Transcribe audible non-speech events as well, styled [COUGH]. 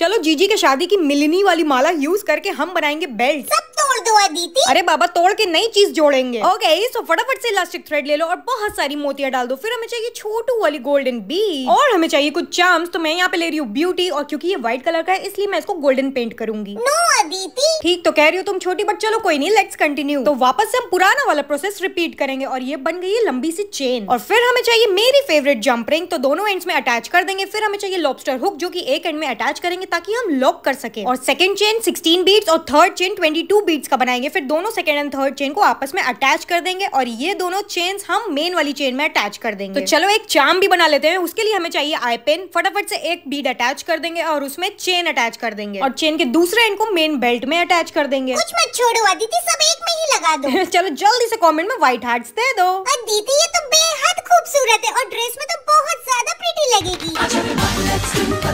चलो जीजी के शादी की मिलनी वाली माला यूज करके हम बनाएंगे बेल्ट सब तोड़ दो अदिति अरे बाबा तोड़ के नई चीज जोड़ेंगे ओके सो फटाफट से इलास्टिक थ्रेड ले लो और बहुत सारी मोतियां डाल दो फिर हमें चाहिए छोटू वाली गोल्डन बी और हमें चाहिए कुछ चार्म्स तो मैं यहाँ पे ले रही हूँ ब्यूटी और क्यूँकी ये व्हाइट कलर का है इसलिए मैं इसको गोल्डन पेंट करूंगी नो अदिति ठीक तो कह रही हो तुम छोटी बट चलो कोई नहीं लेट्स कंटिन्यू तो वापस से हम पुराना वाला प्रोसेस रिपीट करेंगे और ये बन गई है लंबी सी चेन और फिर हमें चाहिए मेरी फेवरेट जंप रिंग तो दोनों एंड्स में अटैच कर देंगे फिर हमें चाहिए लॉबस्टर हुक जो की एक एंड में अटैच करेंगे ताकि हम लॉक कर सके और सेकंड चेन सिक्सटीन बीट्स और third chain twenty two beats का बनाएंगे फिर दोनों सेकंड एंड थर्ड चेन को आपस में अटैच कर देंगे और ये दोनों चेन हम मेन वाली चेन में अटैच कर देंगे तो चलो एक चाम भी बना लेते हैं उसके लिए हमें चाहिए आई पेन फटाफट से एक बीट अटैच कर देंगे और उसमें चेन अटैच कर देंगे और चेन के दूसरे एंड को मेन बेल्ट में अटैच अटैच कर देंगे कुछ मत छोड़ो अदिति सब एक में ही लगा दो [LAUGHS] चलो जल्दी से कमेंट में व्हाइट हार्ट्स दे दो अदिति ये तो बेहद खूबसूरत है और ड्रेस में तो बहुत ज्यादा प्रीटी लगेगी अच्छा,